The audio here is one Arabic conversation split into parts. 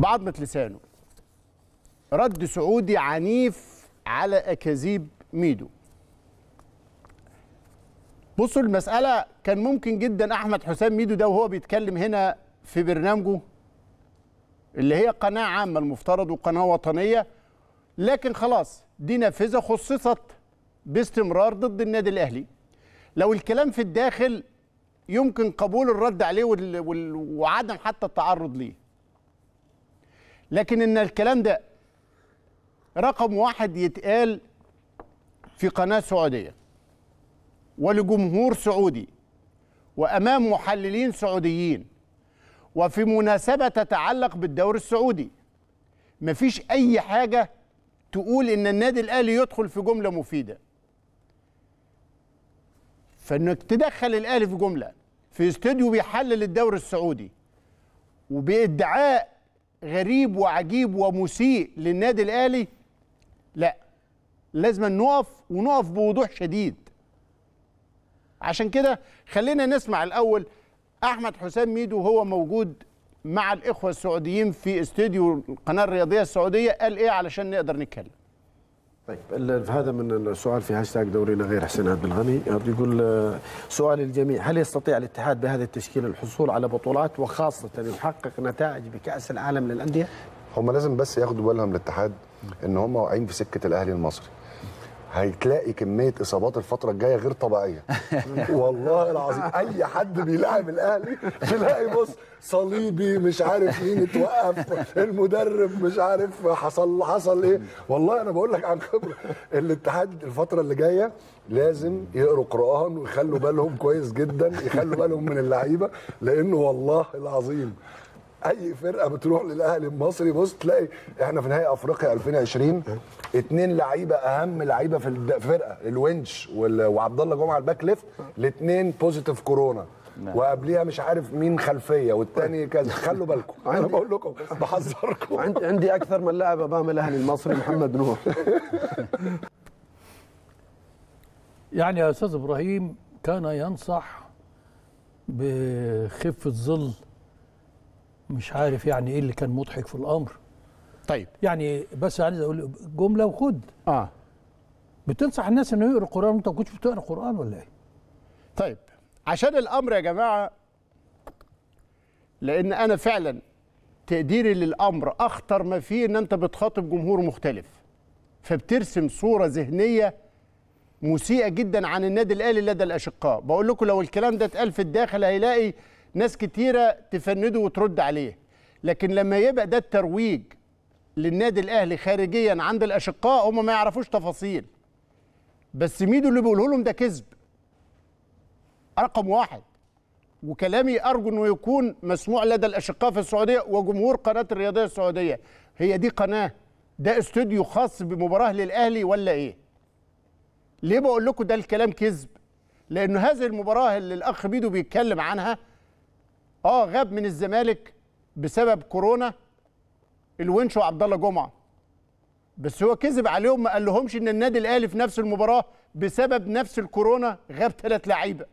بعضمة لسانه رد سعودي عنيف على أكاذيب ميدو بصوا المسألة كان ممكن جدا أحمد حسام ميدو ده وهو بيتكلم هنا في برنامجه اللي هي قناة عامة المفترض وقناة وطنية لكن خلاص دي نافذة خصصت باستمرار ضد النادي الأهلي لو الكلام في الداخل يمكن قبول الرد عليه وعدم حتى التعرض ليه لكن ان الكلام ده رقم واحد يتقال في قناه سعوديه ولجمهور سعودي وامام محللين سعوديين وفي مناسبه تتعلق بالدوري السعودي مفيش اي حاجه تقول ان النادي الاهلي يدخل في جمله مفيده فانك تدخل الاهلي في جمله في استوديو بيحلل الدوري السعودي وبادعاء غريب وعجيب ومسيء للنادي الاهلي لا لازم نقف ونقف بوضوح شديد عشان كده خلينا نسمع الاول احمد حسام ميدو هو موجود مع الاخوه السعوديين في استوديو القناه الرياضيه السعوديه قال ايه علشان نقدر نتكلم طيب هذا من السؤال في هاشتاج دورينا غير حسين عبد الغني يقول آه، سؤال الجميع هل يستطيع الاتحاد بهذا التشكيل الحصول على بطولات وخاصة يحقق نتائج بكأس العالم للأندية؟ هم لازم بس ياخدوا بالهم الاتحاد ان هم واقعين في سكة الأهلي المصري هتلاقي كميه اصابات الفتره الجايه غير طبيعيه والله العظيم اي حد بيلاعب الاهلي تلاقي بص صليبي مش عارف مين اتوقف المدرب مش عارف حصل حصل ايه والله انا بقول لك عن خبره الاتحاد الفتره اللي جايه لازم يقروا قران ويخلوا بالهم كويس جدا يخلوا بالهم من اللعيبه لانه والله العظيم اي فرقه بتروح للاهلي المصري بص تلاقي احنا في نهائي افريقيا 2020 اثنين لعيبه اهم لعيبه في الفرقه الونش وعبد الله جمعه الباك ليفت الاثنين بوزيتيف كورونا نعم. وقبليها مش عارف مين خلفيه والتاني كذا خلوا بالكم انا بقول لكم بحذركم عندي اكثر من لاعب امام الاهلي المصري محمد نور يعني يا استاذ ابراهيم كان ينصح بخفه ظل مش عارف يعني ايه اللي كان مضحك في الامر طيب يعني بس عايز اقول جمله وخد اه بتنصح الناس انه يقرا قران وانت ما كنتش بتقرا قران ولا ايه طيب عشان الامر يا جماعه لان انا فعلا تقديري للامر اخطر ما فيه ان انت بتخاطب جمهور مختلف فبترسم صوره ذهنيه مسيئه جدا عن النادي الاهلي لدى الاشقاء بقول لكم لو الكلام ده اتقال في الداخل هيلاقي ناس كتيرة تفنده وترد عليه لكن لما يبقى ده الترويج للنادي الأهلي خارجيا عند الأشقاء هم ما يعرفوش تفاصيل بس ميدو اللي بيقوله لهم ده كذب رقم واحد وكلامي أرجو أنه يكون مسموع لدى الأشقاء في السعودية وجمهور قناة الرياضية السعودية هي دي قناة ده استوديو خاص بمباراة للأهلي ولا إيه ليه بقول لكم ده الكلام كذب لأن هذه المباراة اللي الأخ ميدو بيتكلم عنها اه غاب من الزمالك بسبب كورونا الونش وعبد الله جمعه بس هو كذب عليهم ما قالهمش ان النادي الاهلي في نفس المباراه بسبب نفس الكورونا غاب ثلاث لعيبه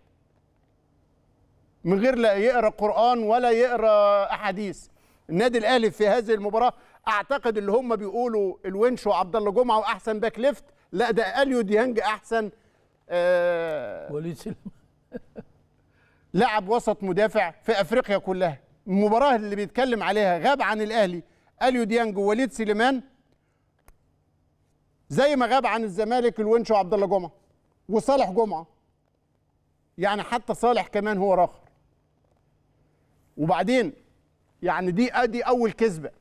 من غير لا يقرا قران ولا يقرا احاديث النادي الاهلي في هذه المباراه اعتقد اللي هم بيقولوا الونش وعبد الله جمعه واحسن باك ليفت لا ده اليو ديانج احسن آه وليد سليمان لعب وسط مدافع في افريقيا كلها المباراه اللي بيتكلم عليها غاب عن الاهلي اليو ديانج ووليد سليمان زي ما غاب عن الزمالك الونش وعبد الله جمعه وصالح جمعه يعني حتى صالح كمان هو راخر وبعدين يعني دي ادي اول كذبه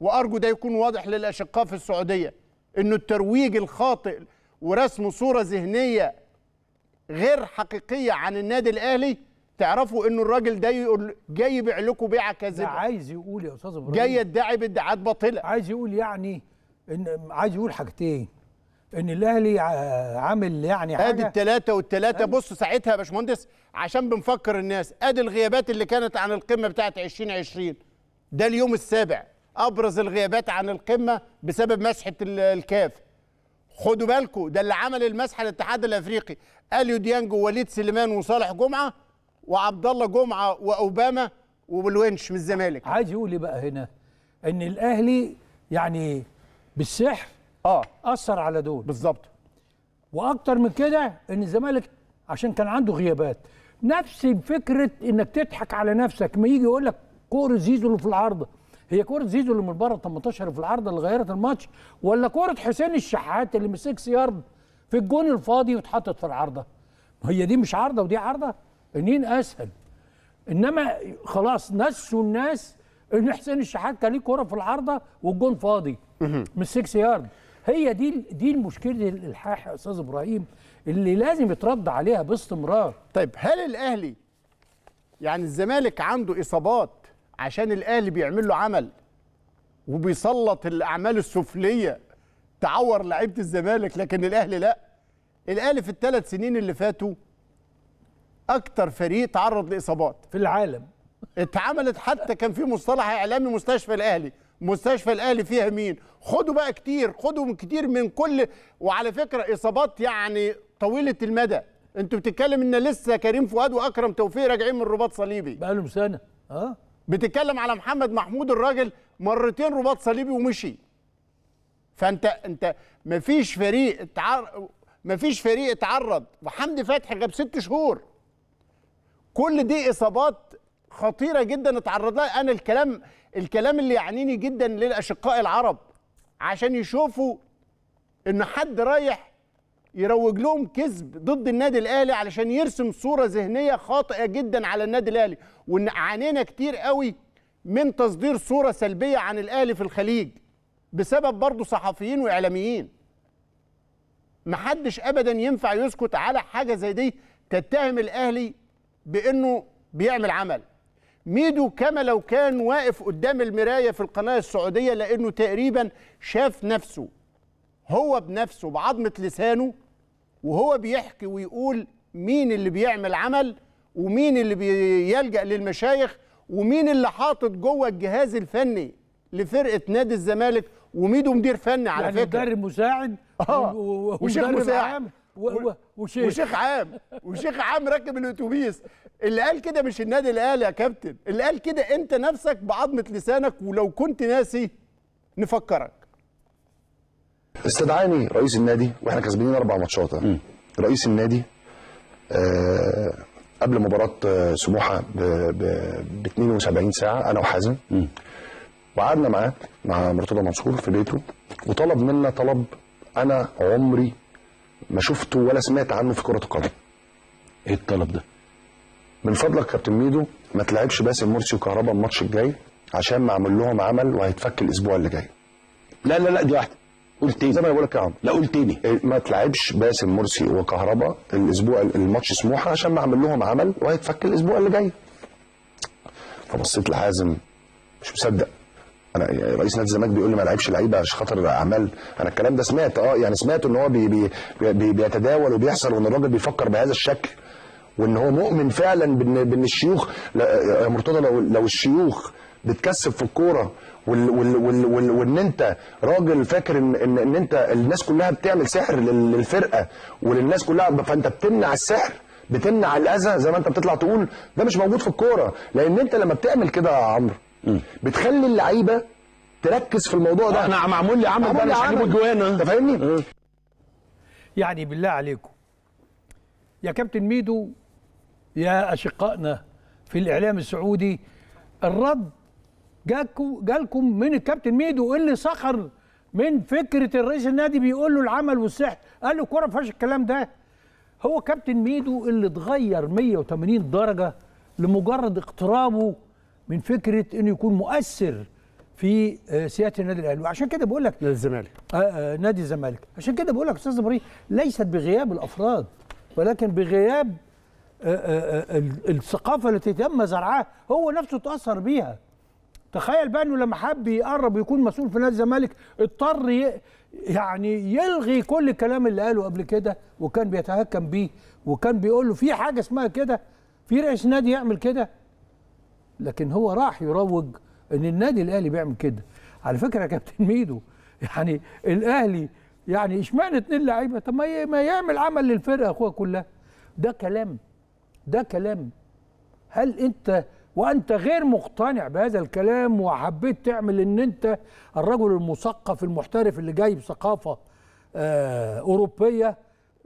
وارجو ده يكون واضح للاشقاء في السعوديه انه الترويج الخاطئ ورسم صوره ذهنيه غير حقيقيه عن النادي الاهلي تعرفوا ان الراجل ده يقول جاي يبيع لكم بيعه كاذبه عايز يقول يا استاذ ابراهيم جاي يدعي بادعاءات باطله عايز يقول يعني ان عايز يقول حاجتين ان الاهلي عامل يعني حاجه ادي الثلاثه والثلاثه بص ساعتها يا باشمهندس عشان بنفكر الناس ادي الغيابات اللي كانت عن القمه بتاعه 2020 ده اليوم السابع ابرز الغيابات عن القمه بسبب مسحه الكاف خدوا بالكم ده اللي عمل المسح الاتحاد الافريقي اليو ديانج ووليد سليمان وصالح جمعه وعبد الله جمعه واوباما وبالونش من الزمالك عايز يقول إيه بقى هنا ان الاهلي يعني بالسحر اه اثر على دول بالظبط واكتر من كده ان الزمالك عشان كان عنده غيابات نفس فكره انك تضحك على نفسك ما يجي يقول لك كوره زيزو اللي في العارضه هي كوره زيزو اللي من بره 18 في العارضه اللي غيرت الماتش ولا كوره حسين الشحات اللي من 6 يارد في الجون الفاضي واتحطت في العارضه هي دي مش عارضه ودي عارضه انين اسهل انما خلاص نسوا الناس ان حسين الشحات كان ليه كوره في العارضه والجون فاضي من 6 يارد هي دي دي المشكله الحاح يا استاذ ابراهيم اللي لازم يترد عليها باستمرار طيب هل الاهلي يعني الزمالك عنده اصابات عشان الاهلي بيعمل له عمل وبيسلط الاعمال السفليه تعور لعيبه الزمالك لكن الاهلي لا الاهلي في الثلاث سنين اللي فاتوا اكتر فريق تعرض لاصابات في العالم اتعملت حتى كان في مصطلح اعلامي مستشفى الاهلي مستشفى الاهلي فيها مين خدوا بقى كتير خدوا كتير من كل وعلى فكره اصابات يعني طويله المدى انتوا بتتكلم ان لسه كريم فؤاد واكرم توفيق راجعين من رباط صليبي بقى لهم سنه اه بتتكلم على محمد محمود الراجل مرتين رباط صليبي ومشي فانت انت مفيش فريق اتعر مفيش فريق اتعرض وحمدي فتحي غاب ست شهور كل دي اصابات خطيره جدا اتعرض لها انا الكلام الكلام اللي يعنيني جدا للاشقاء العرب عشان يشوفوا ان حد رايح يروج لهم كذب ضد النادي الاهلي علشان يرسم صوره ذهنيه خاطئه جدا على النادي الاهلي وان عانينا كتير قوي من تصدير صوره سلبيه عن الاهلي في الخليج بسبب برضه صحفيين واعلاميين محدش ابدا ينفع يسكت على حاجه زي دي تتهم الاهلي بانه بيعمل عمل ميدو كما لو كان واقف قدام المرايه في القناه السعوديه لانه تقريبا شاف نفسه هو بنفسه بعظمه لسانه وهو بيحكي ويقول مين اللي بيعمل عمل ومين اللي بيلجأ للمشايخ ومين اللي حاطط جوه الجهاز الفني لفرقه نادي الزمالك وميدو مدير فني على يعني فكره مدرب مساعد آه. وشيخ مساعد وشيخ وشيخ عام وشيخ عام راكب الاتوبيس اللي قال كده مش النادي اللي قال يا كابتن اللي قال كده انت نفسك بعظمه لسانك ولو كنت ناسي نفكرك استدعاني رئيس النادي واحنا كسبانين اربع ماتشات رئيس النادي آه قبل مباراه آه سموحه ب 72 ساعه انا وحازم وقعدنا معاه مع مرتضى منصور في بيته وطلب منا طلب انا عمري ما شفته ولا سمعت عنه في كره القدم ايه الطلب ده من فضلك كابتن ميدو ما تلعبش باسم مرسي وكهربا الماتش الجاي عشان معمول لهم عمل وهيتفك الاسبوع اللي جاي لا لا لا دي واحده قول تاني زي ما بقول لك يا عم لا قول تاني إيه، ما تلعبش باسم مرسي وكهربا الاسبوع الماتش سموحه عشان ما اعمل لهم عمل وهيتفك الاسبوع اللي جاي فبصيت لحازم مش مصدق انا رئيس نادي الزمالك بيقول لي ما لعبش لعيبه عشان خاطر اعمال انا الكلام ده سمعت اه يعني سمعت ان هو بي بي بي بيتداول وبيحصل وان الراجل بيفكر بهذا الشكل وان هو مؤمن فعلا بان الشيوخ يا آه، مرتضى لو لو الشيوخ بتكسب في الكوره وال وال وال وال وان انت راجل فاكر ان ان, إن انت الناس كلها بتعمل سحر للفرقه وللناس كلها فانت بتمنع السحر بتمنع الاذى زي ما انت بتطلع تقول ده مش موجود في الكوره لان انت لما بتعمل كده يا عمرو بتخلي اللعيبه تركز في الموضوع ده احنا معمول لي عمل ده مش هجيبه جوانا انت فاهمني؟ يعني بالله عليكم يا كابتن ميدو يا اشقائنا في الاعلام السعودي الرد جاكم جالكم من الكابتن ميدو اللي سخر من فكره الرئيس النادي بيقول له العمل والسحر قال له الكوره ما فيهاش الكلام ده هو كابتن ميدو اللي اتغير 180 درجه لمجرد اقترابه من فكره انه يكون مؤثر في آه، سياده النادي الاهلي وعشان كده بقول لك نادي الزمالك آه آه نادي الزمالك عشان كده بقول لك استاذ ابراهيم ليست بغياب الافراد ولكن بغياب آه آه, آه، الثقافه التي تم زرعها هو نفسه تاثر بيها تخيل بقى انه لما حب يقرب ويكون مسؤول في نادي الزمالك اضطر يعني يلغي كل الكلام اللي قاله قبل كده وكان بيتهكم بيه وكان بيقول له في حاجه اسمها كده في رئيس نادي يعمل كده لكن هو راح يروج ان النادي الاهلي بيعمل كده على فكره يا كابتن ميدو يعني الاهلي يعني اشمعنى اتنين لعيبه طب ما يعمل عمل للفرقه اخوها كلها ده كلام ده كلام هل انت وانت غير مقتنع بهذا الكلام وحبيت تعمل ان انت الرجل المثقف المحترف اللي جاي بثقافه آه اوروبيه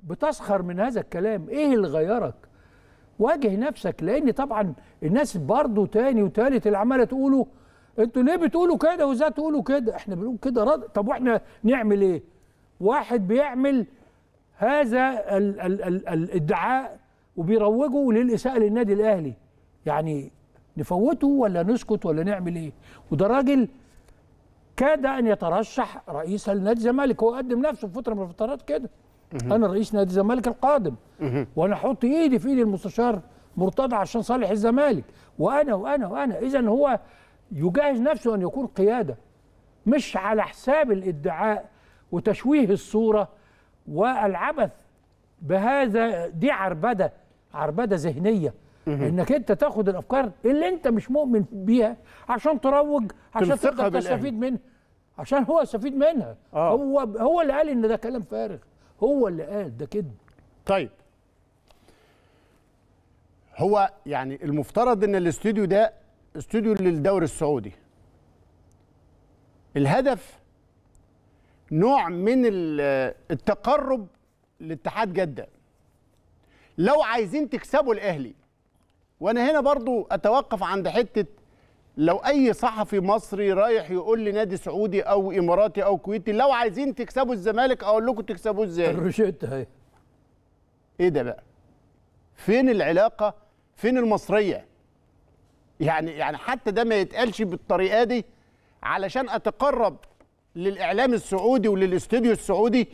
بتسخر من هذا الكلام ايه اللي غيرك واجه نفسك لان طبعا الناس برضه تاني وتالت اللي عماله تقولوا انتوا ليه بتقولوا كده وازاي تقولوا كده احنا بنقول كده رد طب واحنا نعمل ايه واحد بيعمل هذا الـ الـ الـ الادعاء وبيروجه للاساءه للنادي الاهلي يعني نفوته ولا نسكت ولا نعمل ايه وده راجل كاد ان يترشح رئيسا لنادي الزمالك هو قدم نفسه في فتره من الفترات كده انا رئيس نادي الزمالك القادم وانا احط ايدي في ايد المستشار مرتضى عشان صالح الزمالك وانا وانا وانا اذا هو يجهز نفسه ان يكون قياده مش على حساب الادعاء وتشويه الصوره والعبث بهذا دي عربده عربده ذهنيه انك انت تاخد الافكار اللي انت مش مؤمن بيها عشان تروج عشان تقدر تستفيد منها عشان هو يستفيد منها آه. هو هو اللي قال ان ده كلام فارغ هو اللي قال ده كده طيب هو يعني المفترض ان الاستوديو ده استوديو للدوري السعودي الهدف نوع من التقرب لاتحاد جده لو عايزين تكسبوا الاهلي وانا هنا برضو اتوقف عند حته لو اي صحفي مصري رايح يقول لي نادي سعودي او اماراتي او كويتي لو عايزين تكسبوا الزمالك اقول لكم تكسبوه ازاي الروشته اهي ايه ده بقى فين العلاقه فين المصريه يعني يعني حتى ده ما يتقالش بالطريقه دي علشان اتقرب للاعلام السعودي وللاستوديو السعودي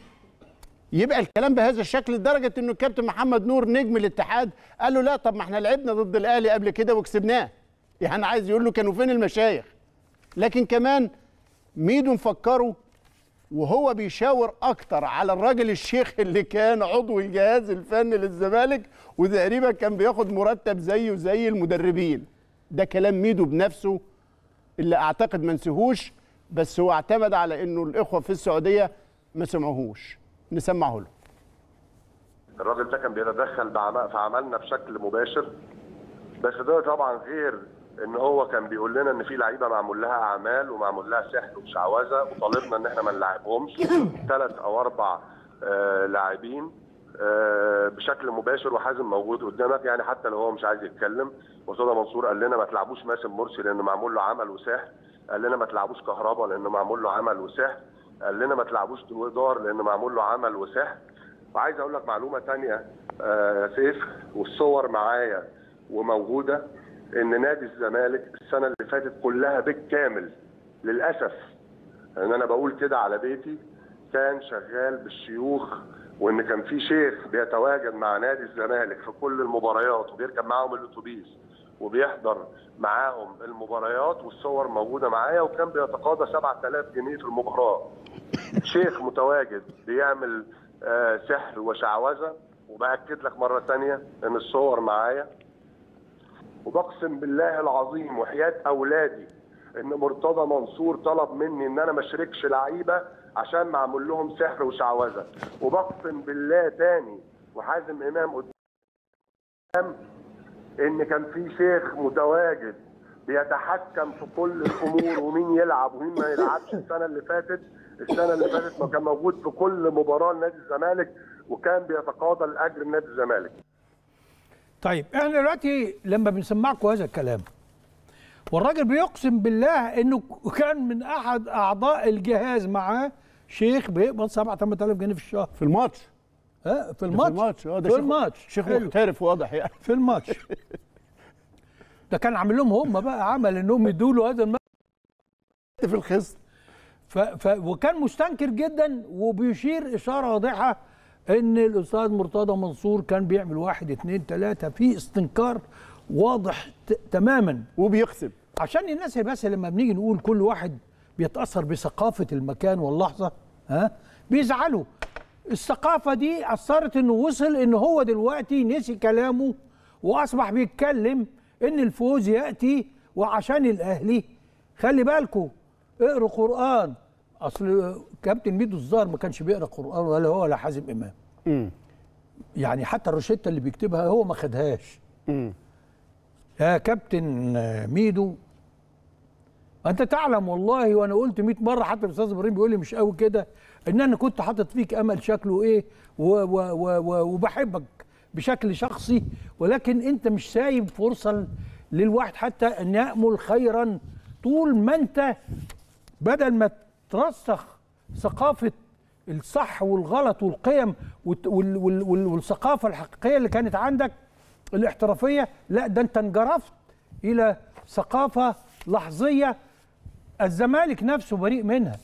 يبقى الكلام بهذا الشكل لدرجه انه الكابتن محمد نور نجم الاتحاد قال له لا طب ما احنا لعبنا ضد الاهلي قبل كده وكسبناه يعني عايز يقول له كانوا فين المشايخ لكن كمان ميدو مفكره وهو بيشاور اكتر على الراجل الشيخ اللي كان عضو الجهاز الفني للزمالك وتقريبا كان بياخد مرتب زيه زي المدربين ده كلام ميدو بنفسه اللي اعتقد ما نسيهوش بس هو اعتمد على انه الاخوه في السعوديه ما سمعوهوش نسمعه له الراجل ده كان بيتدخل في عملنا بشكل مباشر بس ده طبعا غير ان هو كان بيقول لنا ان في لعيبه معمول لها اعمال ومعمول لها سحر وشعوذه وطالبنا ان احنا ما نلعبهمش ثلاث او اربع آه، لاعبين آه، بشكل مباشر وحازم موجود قدامك يعني حتى لو هو مش عايز يتكلم مرتضى منصور قال لنا ما تلعبوش ماسم مرسي لانه معمول له عمل وسحر قال لنا ما تلعبوش كهربا لانه معمول له عمل وسحر قال لنا ما تلعبوش دور لان معمول له عمل وسحر وعايز اقول لك معلومه ثانيه آه، يا سيف والصور معايا وموجوده ان نادي الزمالك السنه اللي فاتت كلها بالكامل للاسف ان انا بقول كده على بيتي كان شغال بالشيوخ وان كان في شيخ بيتواجد مع نادي الزمالك في كل المباريات وبيركب معاهم الاتوبيس وبيحضر معاهم المباريات والصور موجوده معايا وكان بيتقاضى 7000 جنيه في المباراه. شيخ متواجد بيعمل آه، سحر وشعوذه وباكد لك مره ثانيه ان الصور معايا وبقسم بالله العظيم وحياه اولادي ان مرتضى منصور طلب مني ان انا ما اشركش لعيبه عشان معمول لهم سحر وشعوذه وبقسم بالله تاني وحازم امام قدام ان كان في شيخ متواجد بيتحكم في كل الامور ومين يلعب ومين ما يلعبش السنه اللي فاتت السنه اللي فاتت ما كان موجود في كل مباراه لنادي الزمالك وكان بيتقاضى الاجر نادي الزمالك. طيب احنا دلوقتي لما بنسمعكم هذا الكلام والراجل بيقسم بالله انه كان من احد اعضاء الجهاز معاه شيخ بيقبض 7 8000 جنيه في الشهر في الماتش ها في الماتش في الماتش اه ده في الماتش شيخ محترف واضح يعني في الماتش ده كان عامل لهم هم بقى عمل انهم يدوا له هذا الماتش في الخصم ف... ف... وكان مستنكر جدا وبيشير اشاره واضحه ان الاستاذ مرتضى منصور كان بيعمل واحد اثنين ثلاثه في استنكار واضح ت... تماما وبيقسم عشان الناس بس لما بنيجي نقول كل واحد بيتاثر بثقافه المكان واللحظه ها بيزعلوا الثقافة دي أثرت إنه وصل إن هو دلوقتي نسي كلامه وأصبح بيتكلم إن الفوز يأتي وعشان الأهلي خلي بالكم اقروا قرآن أصل كابتن ميدو الزار ما كانش بيقرا قرآن ولا هو ولا حازم إمام م. يعني حتى الروشتة اللي بيكتبها هو ما خدهاش يا كابتن ميدو انت تعلم والله وانا قلت 100 مره حتى الاستاذ ابراهيم بيقول لي مش قوي كده ان انا كنت حاطط فيك امل شكله ايه وبحبك بشكل شخصي ولكن انت مش سايب فرصه للواحد حتى ان يامل خيرا طول ما انت بدل ما ترسخ ثقافه الصح والغلط والقيم والثقافه الحقيقيه اللي كانت عندك الاحترافيه لا ده انت انجرفت الى ثقافه لحظيه الزمالك نفسه بريء منها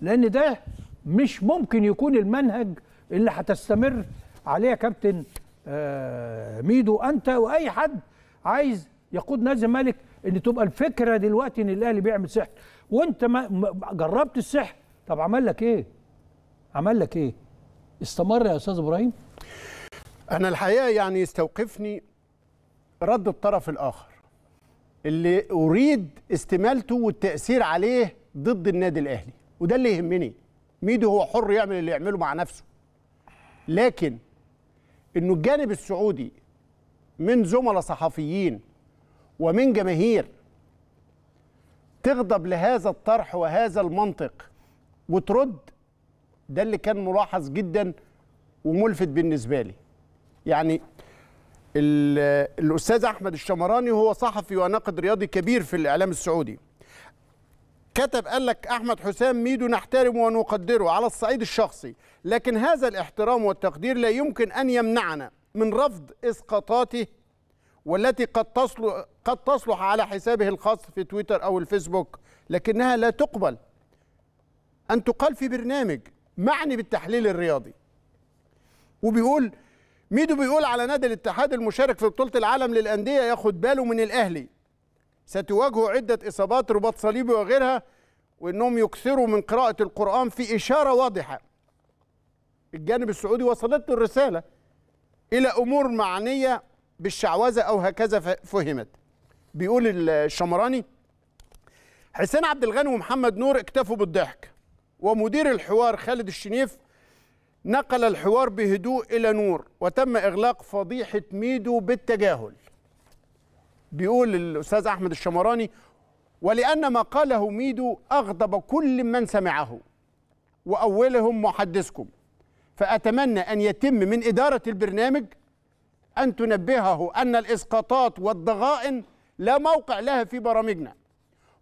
لان ده مش ممكن يكون المنهج اللي هتستمر عليه يا كابتن آه، ميدو انت واي حد عايز يقود نادي الزمالك ان تبقى الفكره دلوقتي ان الاهلي بيعمل سحر وانت ما جربت السحر طب عمل لك ايه؟ عمل لك ايه؟ استمر يا استاذ ابراهيم؟ انا الحقيقه يعني يستوقفني رد الطرف الاخر اللي اريد استمالته والتاثير عليه ضد النادي الاهلي وده اللي يهمني ميدو هو حر يعمل اللي يعمله مع نفسه لكن انه الجانب السعودي من زملاء صحفيين ومن جماهير تغضب لهذا الطرح وهذا المنطق وترد ده اللي كان ملاحظ جدا وملفت بالنسبه لي يعني الاستاذ احمد الشمراني هو صحفي وناقد رياضي كبير في الاعلام السعودي كتب قال لك احمد حسام ميدو نحترمه ونقدره على الصعيد الشخصي لكن هذا الاحترام والتقدير لا يمكن ان يمنعنا من رفض اسقاطاته والتي قد تصلح قد تصلح على حسابه الخاص في تويتر او الفيسبوك لكنها لا تقبل ان تقال في برنامج معني بالتحليل الرياضي وبيقول ميدو بيقول على نادي الاتحاد المشارك في بطوله العالم للانديه ياخد باله من الاهلي ستواجه عدة إصابات رباط صليبي وغيرها وإنهم يكثروا من قراءة القرآن في إشارة واضحة الجانب السعودي وصلت له الرسالة إلى أمور معنية بالشعوذة أو هكذا فهمت بيقول الشمراني حسين عبد الغني ومحمد نور اكتفوا بالضحك ومدير الحوار خالد الشنيف نقل الحوار بهدوء إلى نور وتم إغلاق فضيحة ميدو بالتجاهل بيقول الاستاذ احمد الشمراني ولان ما قاله ميدو اغضب كل من سمعه واولهم محدثكم فاتمنى ان يتم من اداره البرنامج ان تنبهه ان الاسقاطات والضغائن لا موقع لها في برامجنا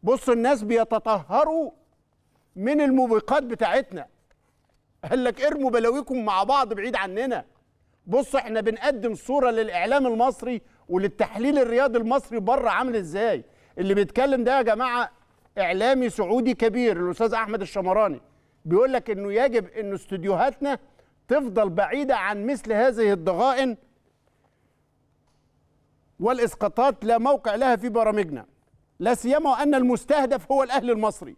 بص الناس بيتطهروا من الموبقات بتاعتنا قال لك ارموا بلاويكم مع بعض بعيد عننا بص احنا بنقدم صوره للاعلام المصري وللتحليل الرياضي المصري بره عامل ازاي اللي بيتكلم ده يا جماعه اعلامي سعودي كبير الاستاذ احمد الشمراني بيقول لك انه يجب ان استوديوهاتنا تفضل بعيده عن مثل هذه الضغائن والاسقاطات لا موقع لها في برامجنا لا سيما وان المستهدف هو الاهلي المصري